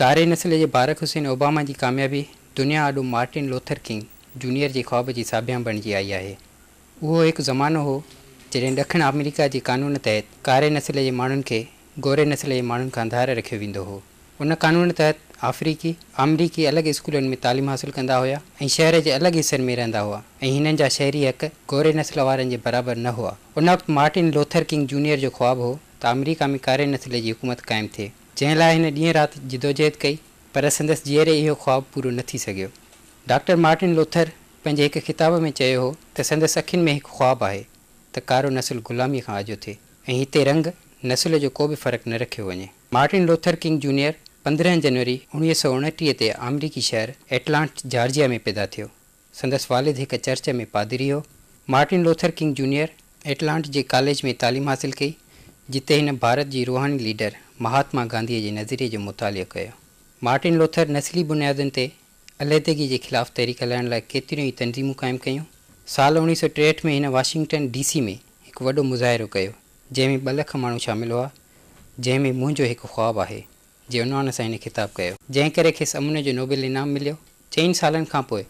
कारे नसल के बारक हुसैन ओबामा की कामयाबी दुनिया आडो मार्टिन लोथर किंग जूनियर के ख़्वाब जी साबिया की आई है उहो एक ज़मानो हो जैसे दक्षिण अमेरिका के क़ानून तहत कारे नसल के माण्हुनि के गोरे नसल के माण्हुनि का अंधार रखो वो हो उन कानून तहत अफ्रीकी अमरीकी अलग स्कूल में तालीम हासिल कंदा हुआ शहर के अलग हिसनि में रहंदा हुआ इन हिननि शहरी हक़ गोरे नसल वारनि बराबर न हुआ उन वक़्तु मार्टिन लोथर किंग जूनियर जो ख्वाब हो तो अमरीका में कारे नसल की हुकूमत कायम थे જેલાને ની રાત જીતો જીત કઈ પર સદસ જીરે એ ખواب પૂરો ન થી સક્યો ડોક્ટર માર્ટિન લુથર પંજે એક ખિતાબ મે ચયે હો તે સદસ સખિન મે એક ખواب આયે તો કારો નસલ ગુલામી ખા જો થે એ હીતે રંગ નસલ જો કો ભી ફરક ન રખ્યો હોજે Martin Luther King junior 15 January 1929 તે અમેરિકી શહેર એટલાન્ટ જાર્જિયા મે પેદા થયો સદસ વાલિદ એક ચર્ચા મે પાદરીયો Martin Luther King junior Atlanta જે કોલેજ મે તાલીમ حاصل કી जिते हिन भारत जी रूहानी लीडर महात्मा गांधीअ जे नज़रिये जो मुतालियो कयो मार्टिन लोथर नसली बुनियादनि ते अलहदगी जे ख़िलाफ़ु तहरीक हलाइण लाइ केतिरियूं ई तनज़ीमूं क़ाइमु कयूं साल उणिवीह सौ टेहठि में हिन वॉशिंगटन डी सी में हिकु वॾो मुज़ाहिरो कयो जंहिंमें ॿ लख माण्हू शामिलु हुआ जंहिंमें मुंहिंजो हिकु ख़्वाबु आहे जे उनवान सां हिन ख़िताबु कयो जंहिं करे खेसि अमुन जो नोबेल इनाम मिलियो चइनि सालनि खां पोइ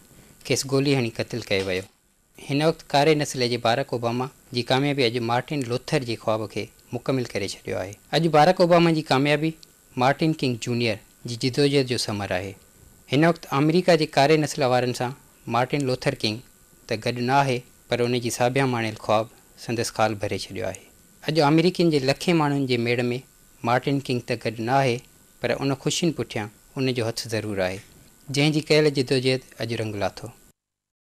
खेसि गोली हणी क़तलु कयो वियो हिन वक़्तु कारे नसल जे बाराक ओबामा जी कामयाबी अॼु मार्टिन लोथर जे ख़्वाब खे मुकमिल करे छॾियो आहे अॼु बाराक ओबामा जी कामयाबी मार्टिन किंग जूनियर जी जिदोजहद जो समर आहे हिन वक़्तु अमेरिका जे कारे नसल वारनि सां मार्टिन लोथर किंग त गॾु न आहे पर उन जी साभिया माणियलु ख़्वाबु संदसि ख़ाल भरे छॾियो आहे अॼु अमरीकिन जे लखे माण्हुनि जे मेड़ में मार्टिन किंग त गॾु न आहे पर उन ख़ुशियुनि पुठियां उन जो हथु ज़रूरु आहे जंहिंजी कयल जिदोजिदु अॼु रंग लाथो